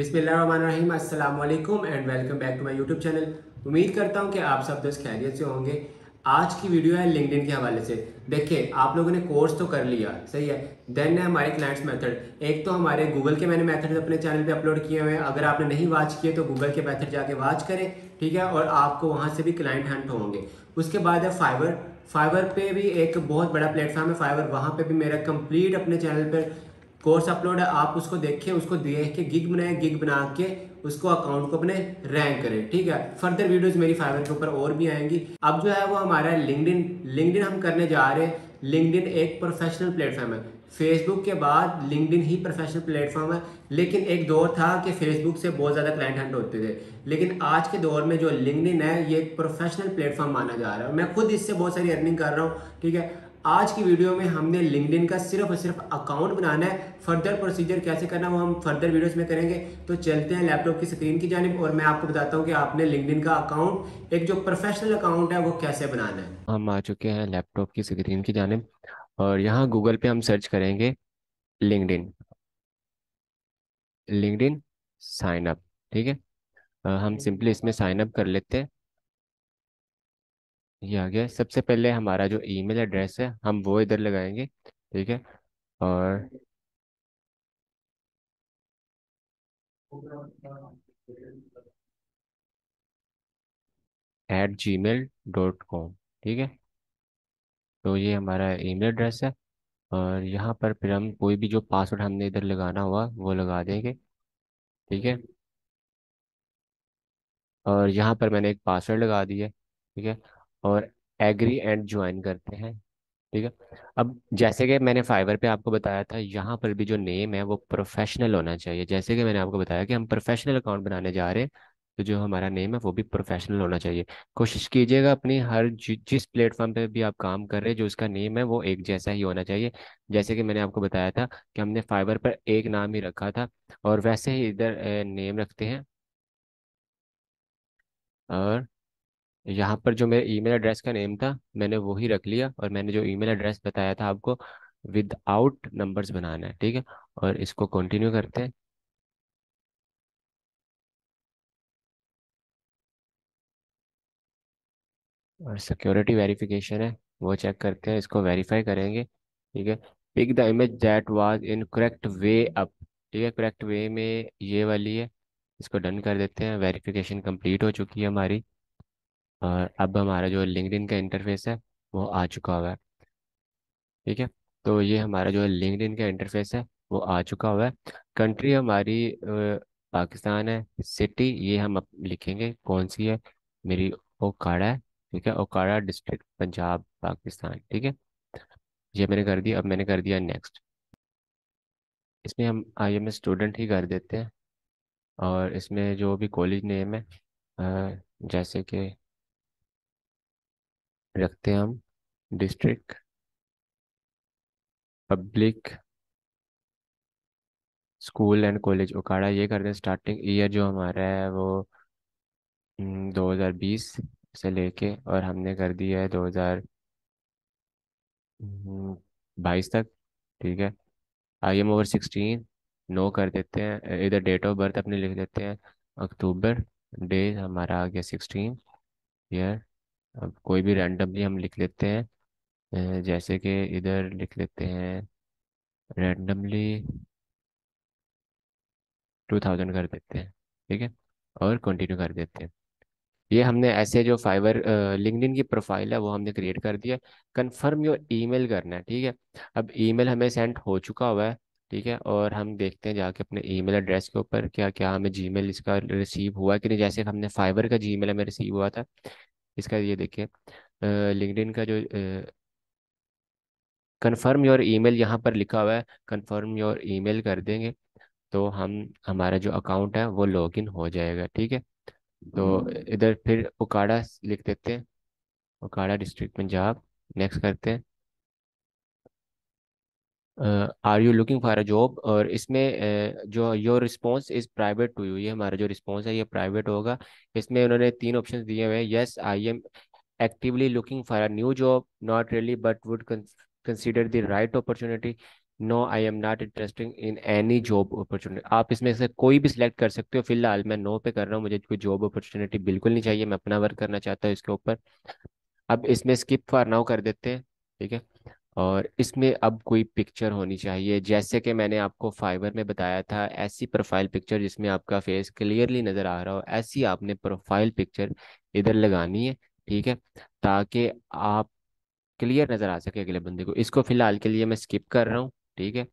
बिस्मिल्लाम and welcome back to my YouTube channel उम्मीद करता हूँ कि आप सब दोस्त खैरियत से होंगे आज की वीडियो है लिंकडिन के हवाले से देखिए आप लोगों ने कोर्स तो कर लिया सही है देन है हमारे क्लाइंट्स मेथड एक तो हमारे गूगल के मैंने मेथड अपने चैनल पे अपलोड किए हुए हैं अगर आपने नहीं वाच किए तो गूगल के मेथड जाके वाच करें ठीक है और आपको वहाँ से भी क्लाइंट हंट होंगे उसके बाद है फाइवर फाइवर पे भी एक बहुत बड़ा प्लेटफॉर्म है फाइवर वहाँ पे भी मेरा कंप्लीट अपने चैनल पर कोर्स अपलोड है आप उसको देखें उसको देख के गिग बनाए गिग बना के उसको अकाउंट को अपने रैंक करें ठीक है फर्दर वीडियोस मेरी फाइवर के ऊपर और भी आएंगी अब जो है वो हमारा लिंकड लिंकड हम करने जा रहे हैं लिंकड एक प्रोफेशनल प्लेटफॉर्म है फेसबुक के बाद लिंकड ही प्रोफेशनल प्लेटफॉर्म है लेकिन एक दौर था कि फेसबुक से बहुत ज़्यादा क्लाइंट हंट होते थे लेकिन आज के दौर में जो लिंकड है ये एक प्रोफेशनल प्लेटफॉर्म माना जा रहा है मैं खुद इससे बहुत सारी अर्निंग कर रहा हूँ ठीक है आज की वीडियो में हमने लिंकडिन का सिर्फ और सिर्फ अकाउंट बनाना है फर्दर प्रोसीजर कैसे करना वो हम फर्दर वीडियोस में करेंगे तो चलते हैं लैपटॉप की स्क्रीन की जानब और मैं आपको बताता हूँ कि आपने लिंकडिन का अकाउंट एक जो प्रोफेशनल अकाउंट है वो कैसे बनाना है हम आ चुके हैं लैपटॉप की स्क्रीन की जानब और यहाँ गूगल पे हम सर्च करेंगे लिंकड इन साइन अप ठीक है हम हम्म। सिंपली इसमें साइन अप कर लेते हैं ये आ गया सबसे पहले हमारा जो ईमेल एड्रेस है हम वो इधर लगाएंगे ठीक है और at gmail dot com ठीक है तो ये हमारा ईमेल एड्रेस है और यहाँ पर फिर हम कोई भी जो पासवर्ड हमने इधर लगाना हुआ वो लगा देंगे ठीक है और यहाँ पर मैंने एक पासवर्ड लगा दिया ठीक है और एग्री एंड ज्वाइन करते हैं ठीक है अब जैसे कि मैंने फाइवर पे आपको बताया था यहाँ पर भी जो नेम है वो प्रोफेशनल होना चाहिए जैसे कि मैंने आपको बताया कि हम प्रोफेशनल अकाउंट बनाने जा रहे हैं तो जो हमारा नेम है वो भी प्रोफेशनल होना चाहिए कोशिश कीजिएगा अपनी हर जि, जिस प्लेटफॉर्म पे भी आप काम कर रहे हैं जो उसका नेम है वो एक जैसा ही होना चाहिए जैसे कि मैंने आपको बताया था कि हमने फाइबर पर एक नाम ही रखा था और वैसे ही इधर नेम रखते हैं और यहाँ पर जो मेरे ईमेल एड्रेस का नेम था मैंने वो ही रख लिया और मैंने जो ईमेल एड्रेस बताया था आपको विदाउट नंबर्स बनाना है ठीक है और इसको कंटिन्यू करते हैं और सिक्योरिटी वेरिफिकेशन है वो चेक करते हैं इसको वेरीफाई करेंगे ठीक है pick the image that was in correct way up ठीक है करेक्ट वे में ये वाली है इसको डन कर देते हैं वेरिफिकेशन कंप्लीट हो चुकी है हमारी और अब हमारा जो लिंक्डइन का इंटरफेस है वो आ चुका हुआ है ठीक है तो ये हमारा जो लिंक्डइन का इंटरफेस है वो आ चुका हुआ है कंट्री हमारी पाकिस्तान है सिटी ये हम लिखेंगे कौन सी है मेरी ओकाड़ा है ठीक है ओकाड़ा डिस्ट्रिक्ट पंजाब पाकिस्तान ठीक है ये मैंने कर दिया अब मैंने कर दिया नेक्स्ट इसमें हम आई एम स्टूडेंट ही कर देते हैं और इसमें जो भी कॉलेज नेम है जैसे कि रखते हैं हम district public school and college Okara ये करते हैं स्टार्टिंग ईयर जो हमारा है वो 2020 हम्म, से लेके और हमने कर दिया है 2022 हम्म, तक ठीक है I am over sixteen no कर देते हैं इधर डेट ऑफ बर्थ अपने लिख देते हैं अक्टूबर डे हमारा आ गया सिक्सटीन ईयर अब कोई भी रैंडमली हम लिख लेते हैं जैसे कि इधर लिख लेते हैं रैंडमली टू थाउजेंड कर देते हैं ठीक है और कंटिन्यू कर देते हैं ये हमने ऐसे जो फाइवर लिंक्डइन की प्रोफाइल है वो हमने क्रिएट कर दिया कंफर्म योर ईमेल करना है ठीक है अब ईमेल हमें सेंड हो चुका हुआ है ठीक है और हम देखते हैं जाके अपने ईमेल एड्रेस के ऊपर क्या क्या हमें जीमेल इसका रिसीव हुआ कि नहीं जैसे हमने फाइबर का जीमेल हमें रिसीव हुआ था इसका ये देखिए लिंक्डइन का जो कन्फर्म योर ईमेल यहाँ पर लिखा हुआ है कन्फर्म योर ईमेल कर देंगे तो हम हमारा जो अकाउंट है वो लॉगिन हो जाएगा ठीक है तो हम्म। इधर फिर उकाड़ा लिख देते हैं उकाड़ा डिस्ट्रिक्ट पंजाब नेक्स्ट करते हैं are you looking for a job और इसमें uh, जो your response is private to you ये हमारा जो रिस्पॉन्स है ये प्राइवेट होगा इसमें उन्होंने तीन ऑप्शन दिए हुए हैं yes I am actively looking for a new job not really but would consider the right opportunity no I am not interesting in any job opportunity आप इसमें से कोई भी सिलेक्ट कर सकते हो फिलहाल मैं नो पे कर रहा हूँ मुझे कोई जॉब अपॉर्चुनिटी बिल्कुल नहीं चाहिए मैं अपना वर्क करना चाहता हूँ इसके ऊपर अब इसमें स्किप फॉर नाउ कर देते हैं ठीक है और इसमें अब कोई पिक्चर होनी चाहिए जैसे कि मैंने आपको फाइबर में बताया था ऐसी प्रोफाइल पिक्चर जिसमें आपका फेस क्लियरली नज़र आ रहा हो ऐसी आपने प्रोफाइल पिक्चर इधर लगानी है ठीक है ताकि आप क्लियर नज़र आ सके अगले बंदे को इसको फ़िलहाल के लिए मैं स्किप कर रहा हूँ ठीक है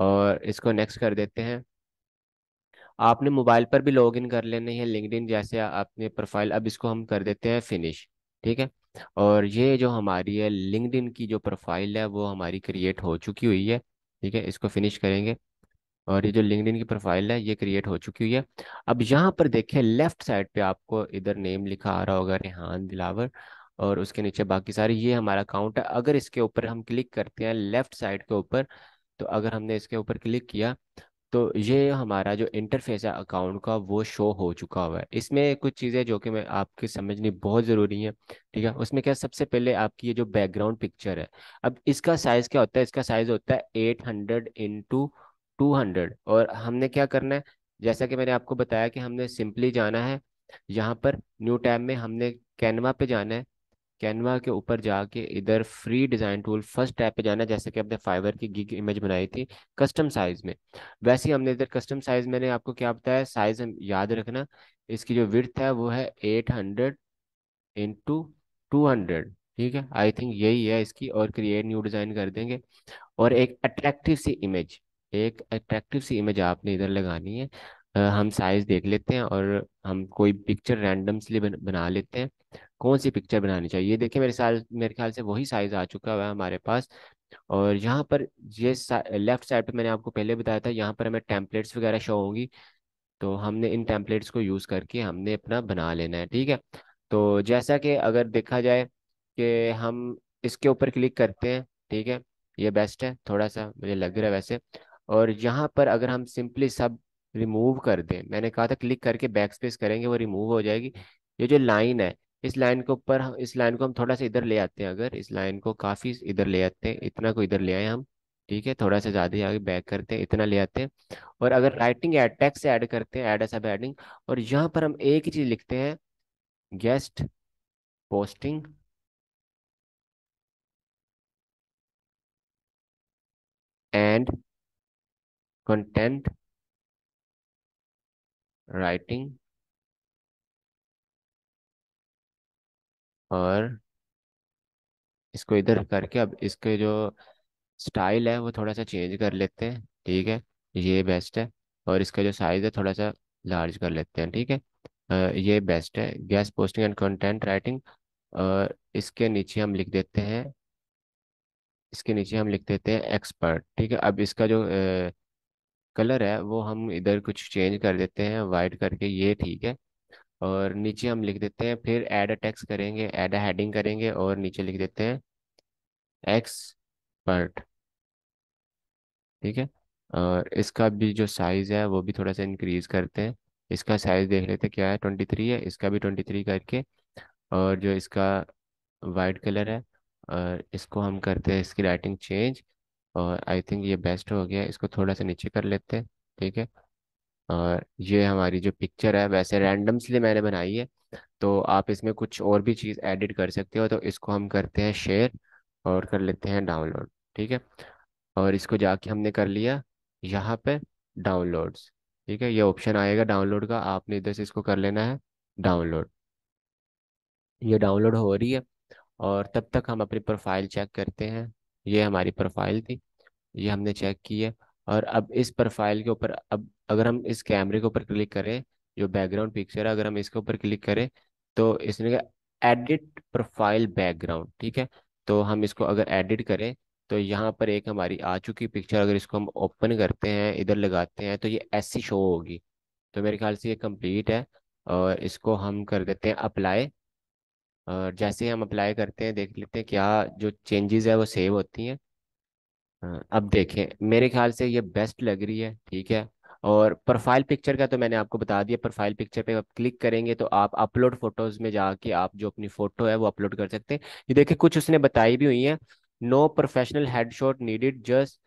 और इसको नेक्स्ट कर देते हैं आपने मोबाइल पर भी लॉग कर लेने हैं लिंकड जैसे आपने प्रोफाइल अब इसको हम कर देते हैं फिनिश ठीक है और ये जो हमारी है लिंकड की जो प्रोफाइल है वो हमारी क्रिएट हो चुकी हुई है ठीक है इसको फिनिश करेंगे और ये जो लिंकड की प्रोफाइल है ये क्रिएट हो चुकी हुई है अब यहाँ पर देखें लेफ्ट साइड पे आपको इधर नेम लिखा आ रहा होगा रेहान दिलावर और उसके नीचे बाकी सारे ये हमारा अकाउंट है अगर इसके ऊपर हम क्लिक करते हैं लेफ्ट साइड के ऊपर तो अगर हमने इसके ऊपर क्लिक किया तो ये हमारा जो इंटरफेस है अकाउंट का वो शो हो चुका हुआ है इसमें कुछ चीज़ें जो कि मैं आपके समझनी बहुत ज़रूरी है ठीक है उसमें क्या सबसे पहले आपकी ये जो बैकग्राउंड पिक्चर है अब इसका साइज़ क्या होता है इसका साइज़ होता है eight hundred into two hundred और हमने क्या करना है जैसा कि मैंने आपको बताया कि हमने सिंपली जाना है यहाँ पर न्यू टैब में हमने कैनवा पे जाना है कैनवा के ऊपर जाके इधर free design tool first tap पे जाना जैसे कि आपने फाइबर की गिग इमेज बनाई थी कस्टम साइज़ में वैसे ही हमने इधर कस्टम साइज़ मैंने आपको क्या बताया साइज़ याद रखना इसकी जो विर्थ है वो है eight hundred into two hundred ठीक है आई थिंक यही है इसकी और क्रिएट न्यू डिज़ाइन कर देंगे और एक अट्रैक्टिव सी इमेज एक अट्रैक्टिव सी इमेज आपने इधर लगानी है हम साइज़ देख लेते हैं और हम कोई पिक्चर रैंडमसली बना लेते हैं कौन सी पिक्चर बनानी चाहिए ये देखिए मेरे साल मेरे ख्याल से वही साइज आ चुका हुआ है हमारे पास और यहाँ पर ये सा, लेफ्ट साइड पे मैंने आपको पहले बताया था यहाँ पर हमें टेम्पलेट्स वगैरह शो होंगी तो हमने इन टेम्पलेट्स को यूज़ करके हमने अपना बना लेना है ठीक है तो जैसा कि अगर देखा जाए कि हम इसके ऊपर क्लिक करते हैं ठीक है ये बेस्ट है थोड़ा सा मुझे लग रहा है वैसे और यहाँ पर अगर हम सिंपली सब रिमूव कर दें मैंने कहा था क्लिक करके बैक स्पेस करेंगे वो रिमूव हो जाएगी ये जो लाइन है इस लाइन को ऊपर इस लाइन को हम थोड़ा सा इधर ले आते हैं अगर इस लाइन को काफ़ी इधर ले आते हैं इतना को इधर ले आए हम ठीक है थोड़ा सा ज़्यादा आगे बैक करते हैं इतना ले आते हैं और अगर राइटिंग एड टैक्स ऐड करते हैं ऐड सब एडिंग और यहाँ पर हम एक ही चीज़ लिखते हैं guest posting and content writing और इसको इधर करके अब इसके जो स्टाइल है वो थोड़ा सा चेंज कर लेते हैं ठीक है ये बेस्ट है और इसका जो साइज़ है थोड़ा सा लार्ज कर लेते हैं ठीक है आ, ये बेस्ट है guest posting and content writing और इसके नीचे हम लिख देते हैं इसके नीचे हम लिख देते हैं एक्सपर्ट ठीक है अब इसका जो आ, कलर है वो हम इधर कुछ चेंज कर देते हैं वाइट करके ये ठीक है और नीचे हम लिख देते हैं फिर एड टेक्स करेंगे एड हेडिंग करेंगे और नीचे लिख देते हैं एक्सपर्ट ठीक है और इसका भी जो साइज़ है वो भी थोड़ा सा इंक्रीज़ करते हैं इसका साइज़ देख लेते हैं क्या है ट्वेंटी थ्री है इसका भी ट्वेंटी थ्री करके और जो इसका वाइट कलर है और इसको हम करते हैं इसकी राइटिंग चेंज और आई थिंक ये बेस्ट हो गया इसको थोड़ा सा नीचे कर लेते हैं ठीक है और ये हमारी जो पिक्चर है वैसे रैंडम मैंने बनाई है तो आप इसमें कुछ और भी चीज़ एडिट कर सकते हो तो इसको हम करते हैं शेयर और कर लेते हैं डाउनलोड ठीक है और इसको जाके हमने कर लिया यहाँ पे डाउनलोड्स ठीक है ये ऑप्शन आएगा डाउनलोड का आपने इधर से इसको कर लेना है डाउनलोड ये डाउनलोड हो रही है और तब तक हम अपनी प्रोफाइल चेक करते हैं ये हमारी प्रोफाइल थी ये हमने चेक की है और अब इस प्रोफाइल के ऊपर अब अगर हम इस कैमरे के ऊपर क्लिक करें जो बैकग्राउंड पिक्चर है अगर हम इसके ऊपर क्लिक करें तो इसने कहा एडिट प्रोफाइल बैकग्राउंड ठीक है तो हम इसको अगर एडिट करें तो यहाँ पर एक हमारी आ चुकी पिक्चर अगर इसको हम ओपन करते हैं इधर लगाते हैं तो ये ऐसी शो होगी तो मेरे ख्याल से ये कंप्लीट है और इसको हम कर देते हैं अप्लाई और जैसे हम अप्लाई करते हैं देख लेते हैं क्या जो चेंजेस है वो सेव होती हैं हाँ, अब देखें मेरे ख्याल से ये बेस्ट लग रही है ठीक है और प्रोफाइल पिक्चर का तो मैंने आपको बता दिया प्रोफाइल पिक्चर पे आप क्लिक करेंगे तो आप अपलोड फोटोज में जाके आप जो अपनी फोटो है वो अपलोड कर सकते हैं ये देखिए कुछ उसने बताई भी हुई है no professional headshot needed just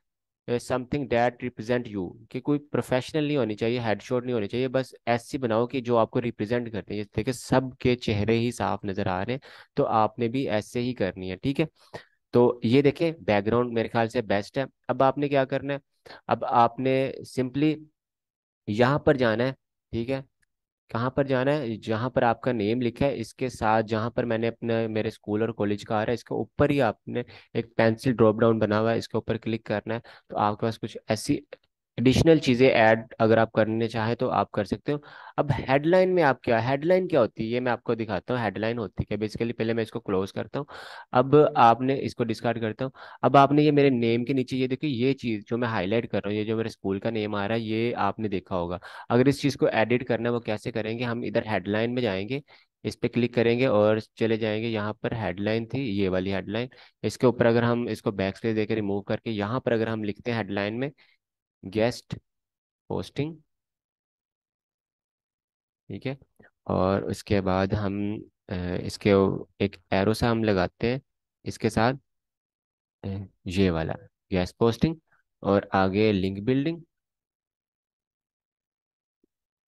something that represent you कि कोई प्रोफेशनल नहीं होनी चाहिए हेडशॉट नहीं होनी चाहिए बस ऐसी बनाओ कि जो आपको रिप्रेजेंट करते हैं देखिए सब के चेहरे ही साफ नजर आ रहे हैं तो आपने भी ऐसे ही करनी है ठीक है तो ये देखें बैकग्राउंड मेरे ख्याल से बेस्ट है अब आपने क्या करना है अब आपने सिंपली यहाँ पर जाना है ठीक है कहाँ पर जाना है जहाँ पर आपका नेम लिखा है इसके साथ जहाँ पर मैंने अपने मेरे स्कूल और कॉलेज का आ रहा है इसके ऊपर ही आपने एक पेंसिल ड्रॉप डाउन बना हुआ है इसके ऊपर क्लिक करना है तो आपके पास कुछ ऐसी एडिशनल चीज़ें ऐड अगर आप करने चाहें तो आप कर सकते हो अब हेडलाइन में आप क्या हेडलाइन क्या होती है ये मैं आपको दिखाता हूँ हेडलाइन होती है बेसिकली पहले मैं इसको क्लोज करता हूँ अब आपने इसको डिस्कार्ड करता हूँ अब आपने ये मेरे नेम के नीचे ये देखो ये चीज़ जो मैं हाईलाइट कर रहा हूँ ये जो मेरे स्कूल का नेम आ रहा है ये आपने देखा होगा अगर इस चीज़ को एडिट करना है वो कैसे करेंगे हम इधर हेडलाइन में जाएंगे इस पर क्लिक करेंगे और चले जाएंगे यहाँ पर हेडलाइन थी ये वाली हेडलाइन इसके ऊपर अगर हम इसको बैक स्पेस देकर रिमूव करके यहाँ पर अगर हम लिखते हैं हेडलाइन में गेस्ट होस्टिंग ठीक है और उसके बाद हम इसके एक एरो सा हम लगाते हैं इसके साथ ये वाला गैस पोस्टिंग और आगे लिंक बिल्डिंग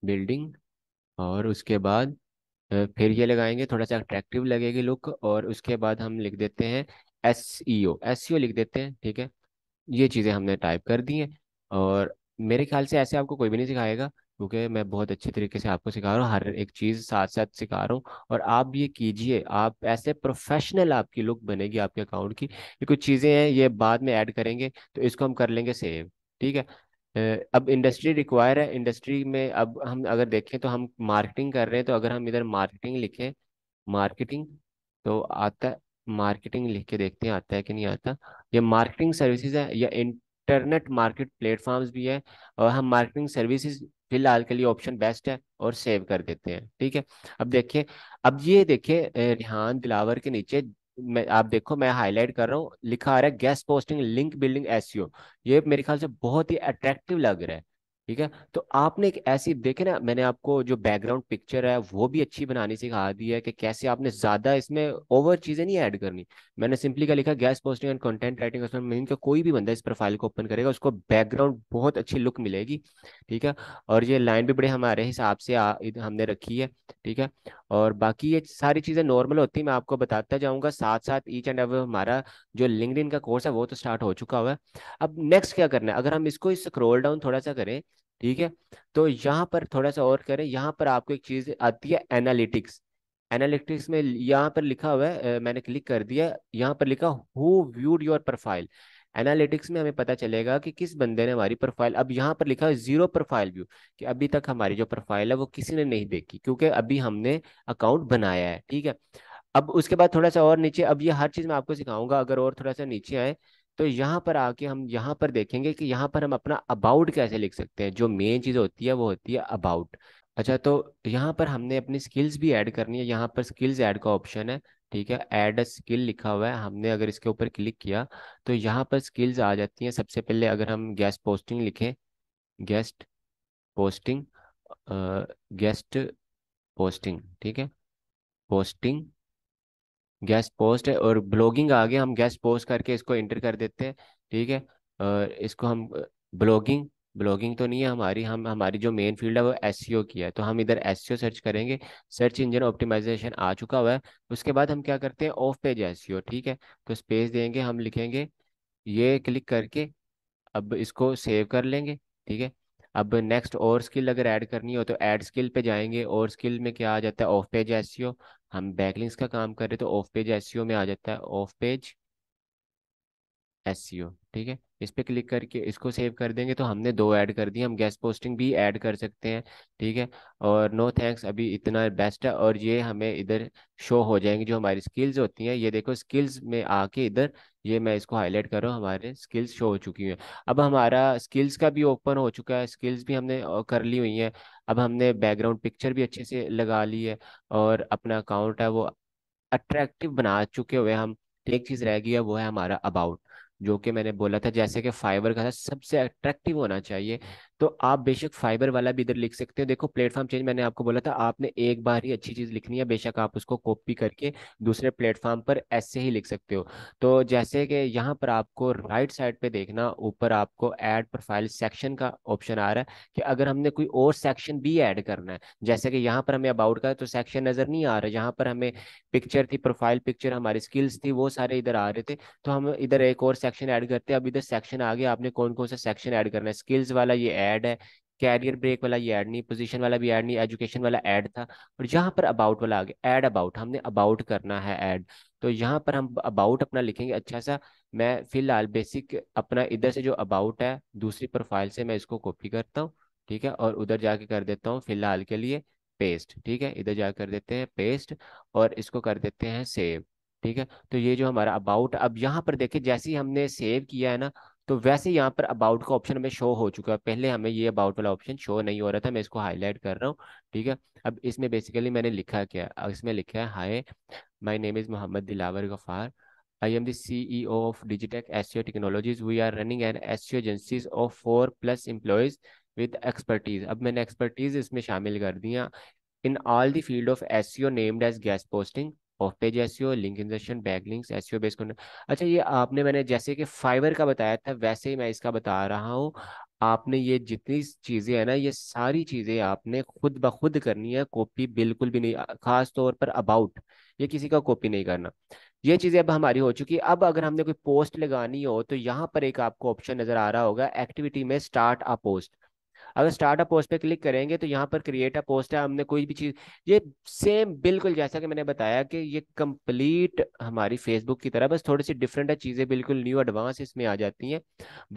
बिल्डिंग और उसके बाद फिर ये लगाएंगे थोड़ा सा अट्रैक्टिव लगेगी लुक और उसके बाद हम लिख देते हैं S E O S C ओ लिख देते हैं ठीक है ये चीज़ें हमने टाइप कर दी हैं और मेरे ख्याल से ऐसे आपको कोई भी नहीं सिखाएगा क्योंकि मैं बहुत अच्छे तरीके से आपको सिखा रहा हूँ हर एक चीज़ साथ साथ सिखा रहा हूँ और आप ये कीजिए आप ऐसे प्रोफेशनल आपकी लुक बनेगी आपके अकाउंट की ये कुछ चीज़ें हैं ये बाद में ऐड करेंगे तो इसको हम कर लेंगे सेव ठीक है अब इंडस्ट्री रिक्वायर है इंडस्ट्री में अब हम अगर देखें तो हम मार्केटिंग कर रहे हैं तो अगर हम इधर मार्केटिंग लिखें मार्केटिंग तो आता है मार्केटिंग लिख के देखते हैं आता है कि नहीं आता ये मार्केटिंग सर्विसेज है या इन इंटरनेट मार्केट प्लेटफॉर्म्स भी है और हम मार्केटिंग सर्विसेज फिलहाल के लिए ऑप्शन बेस्ट है और सेव कर देते हैं ठीक है अब देखिए अब ये देखिए रिहान दिलावर के नीचे मैं आप देखो मैं हाईलाइट कर रहा हूँ लिखा आ रहा है guest posting link building SEO ये मेरे ख्याल से बहुत ही अट्रैक्टिव लग रहा है ठीक है तो आपने एक ऐसी देखे ना मैंने आपको जो बैकग्राउंड पिक्चर है वो भी अच्छी बनानी सिखा दी है कि कैसे आपने ज्यादा इसमें ओवर चीजें नहीं ऐड करनी मैंने सिंपली क्या लिखा guest posting and content writing उसमें मीन का कोई भी बंदा इस प्रोफाइल को ओपन करेगा उसको बैकग्राउंड बहुत अच्छी लुक मिलेगी ठीक है और ये लाइन भी बड़े हमारे हिसाब से आ, हमने रखी है ठीक है और बाकी ये सारी चीजें नॉर्मल होती है मैं आपको बताता जाऊंगा साथ साथ ईच एंड एवरी हमारा जो लिंकड का कोर्स है वो तो स्टार्ट हो चुका हुआ है अब नेक्स्ट क्या करना है अगर हम इसको स्क्रोल डाउन थोड़ा सा करें ठीक है तो यहाँ पर थोड़ा सा और करें यहाँ पर आपको एक चीज़ आती है एनालिटिक्स एनालिटिक्स में यहाँ पर लिखा हुआ है मैंने क्लिक कर दिया यहाँ पर लिखा who viewed your profile analytics में हमें पता चलेगा कि किस बंदे ने हमारी प्रोफाइल अब यहाँ पर लिखा है जीरो प्रोफाइल व्यू कि अभी तक हमारी जो प्रोफाइल है वो किसी ने नहीं देखी क्योंकि अभी हमने अकाउंट बनाया है ठीक है अब उसके बाद थोड़ा सा और नीचे अब ये हर चीज़ मैं आपको सिखाऊंगा अगर और थोड़ा सा नीचे आए तो यहाँ पर आके हम यहाँ पर देखेंगे कि यहाँ पर हम अपना अबाउट कैसे लिख सकते हैं जो मेन चीज़ होती है वो होती है अबाउट अच्छा तो यहाँ पर हमने अपनी स्किल्स भी ऐड करनी है यहाँ पर स्किल्स ऐड का ऑप्शन है ठीक है ऐड अ स्किल लिखा हुआ है हमने अगर इसके ऊपर क्लिक किया तो यहाँ पर स्किल्स आ जाती हैं सबसे पहले अगर हम गेस्ट पोस्टिंग लिखें गेस्ट पोस्टिंग गेस्ट पोस्टिंग ठीक है पोस्टिंग गेस्ट पोस्ट है और ब्लॉगिंग आगे हम गेस्ट पोस्ट करके इसको इंटर कर देते हैं ठीक है और इसको हम ब्लॉगिंग ब्लॉगिंग तो नहीं है हमारी हम हमारी जो मेन फील्ड है वो एस e की है तो हम इधर एस सर्च e करेंगे सर्च इंजन ऑप्टिमाइजेशन आ चुका हुआ है उसके बाद हम क्या करते हैं ऑफ पेज एस ठीक है तो स्पेस देंगे हम लिखेंगे ये क्लिक करके अब इसको सेव कर लेंगे ठीक है अब नेक्स्ट और स्किल अगर ऐड करनी हो तो ऐड स्किल पे जाएंगे और स्किल में क्या आ जाता है ऑफ पेज एस हम बैकलिंग्स का काम कर रहे तो ऑफ पेज एस में आ जाता है ऑफ पेज एस ठीक है इस पर क्लिक करके इसको सेव कर देंगे तो हमने दो ऐड कर दिए हम गेस्ट पोस्टिंग भी ऐड कर सकते हैं ठीक है और नो थैंक्स अभी इतना बेस्ट है और ये हमें इधर शो हो जाएंगे जो हमारी स्किल्स होती हैं ये देखो स्किल्स में आके इधर ये मैं इसको हाईलाइट कर रहा हूँ हमारे स्किल्स शो हो चुकी हैं अब हमारा स्किल्स का भी ओपन हो चुका है स्किल्स भी हमने कर ली हुई हैं अब हमने बैकग्राउंड पिक्चर भी अच्छे से लगा ली है और अपना अकाउंट है वो अट्रैक्टिव बना चुके हुए हम एक चीज़ रह गई है वो है हमारा अबाउट जो कि मैंने बोला था जैसे कि फाइबर का सबसे अट्रैक्टिव होना चाहिए तो आप बेशक फाइबर वाला भी इधर लिख सकते हो देखो प्लेटफॉर्म चेंज मैंने आपको बोला था आपने एक बार ही अच्छी चीज़ लिखनी है बेशक आप उसको कॉपी करके दूसरे प्लेटफॉर्म पर ऐसे ही लिख सकते हो तो जैसे कि यहाँ पर आपको राइट साइड पे देखना ऊपर आपको एड प्रोफाइल सेक्शन का ऑप्शन आ रहा है कि अगर हमने कोई और सेक्शन भी ऐड करना है जैसे कि यहाँ पर हमें अबाउट का तो सेक्शन नज़र नहीं आ रहा यहाँ पर हमें पिक्चर थी प्रोफाइल पिक्चर हमारी स्किल्स थी वो सारे इधर आ रहे थे तो हम इधर एक और सेक्शन ऐड करते अब इधर सेक्शन आ गया आपने कौन कौन सा सेक्शन ऐड करना है स्किल्स वाला ये ऐड ऐड है कैरियर ब्रेक वाला ये ऐड नहीं पोजीशन वाला भी ऐड नहीं एजुकेशन वाला ऐड था और यहाँ पर अबाउट वाला आ गया ऐड अबाउट हमने अबाउट करना है ऐड तो यहाँ पर हम अबाउट अपना लिखेंगे अच्छा सा मैं फिलहाल बेसिक अपना इधर से जो अबाउट है दूसरी प्रोफाइल से मैं इसको कॉपी करता हूँ ठीक है और उधर जाके कर देता हूँ फिलहाल के लिए पेस्ट ठीक है इधर जा कर देते हैं पेस्ट और इसको कर देते हैं सेव ठीक है तो ये जो हमारा अबाउट अब यहाँ पर देखे जैसे ही हमने सेव किया है ना तो वैसे यहाँ पर अबाउट का ऑप्शन हमें शो हो चुका है पहले हमें ये अबाउट वाला ऑप्शन शो नहीं हो रहा था मैं इसको हाईलाइट कर रहा हूँ ठीक है अब इसमें बेसिकली मैंने लिखा क्या अब इसमें लिखा है hi my name is Mohammad Dilawar Ghaffar I am the CEO of Digitek S C O technologies we are running an S SEO agencies of four plus employees with expertise अब मैंने एक्सपर्टीज इसमें शामिल कर दिया in all the field of S C O named as guest posting off page S link injection back links S base content अच्छा ये आपने मैंने जैसे कि फाइबर का बताया था वैसे ही मैं इसका बता रहा हूँ आपने ये जितनी चीज़ें हैं ना ये सारी चीज़ें आपने खुद ब खुद करनी है कॉपी बिल्कुल भी नहीं खास तौर पर अबाउट ये किसी का कॉपी नहीं करना ये चीज़ें अब हमारी हो चुकी है अब अगर हमने कोई पोस्ट लगानी हो तो यहाँ पर एक आपको ऑप्शन नज़र आ रहा होगा एक्टिविटी में स्टार्ट अ पोस्ट अगर स्टार्ट पोस्ट पे क्लिक करेंगे तो यहाँ पर क्रिएट अ पोस्ट है हमने कोई भी चीज़ ये सेम बिल्कुल जैसा कि मैंने बताया कि ये कंप्लीट हमारी फेसबुक की तरह बस थोड़ी सी डिफरेंट है चीज़ें बिल्कुल न्यू एडवांस इसमें आ जाती हैं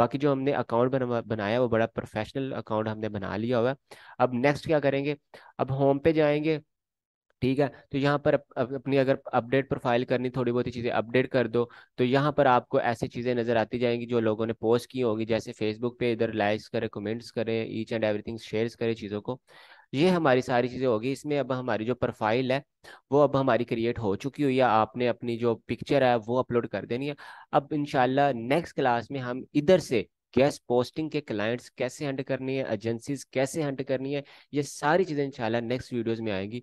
बाकी जो हमने अकाउंट बनाया वो बड़ा प्रोफेशनल अकाउंट हमने बना लिया हुआ है अब नेक्स्ट क्या करेंगे अब होम पे जाएंगे ठीक है तो यहाँ पर अप, अपनी अगर अपडेट प्रोफाइल करनी थोड़ी बहुत ही चीज़ें अपडेट कर दो तो यहाँ पर आपको ऐसी चीज़ें नज़र आती जाएंगी जो लोगों ने पोस्ट की होगी जैसे फेसबुक पे इधर लाइक्स करें कमेंट्स करें ईच एंड एवरीथिंग शेयर्स करें चीज़ों को ये हमारी सारी चीज़ें होगी इसमें अब हमारी जो प्रोफाइल है वो अब हमारी क्रिएट हो चुकी हुई है आपने अपनी जो पिक्चर है वो अपलोड कर देनी है अब इनशाला नेक्स्ट क्लास में हम इधर से गैस पोस्टिंग के क्लाइंट्स कैसे हंट करनी है एजेंसीज कैसे हंट करनी है ये सारी चीज़ें इंशाल्लाह नेक्स्ट वीडियोस में आएंगी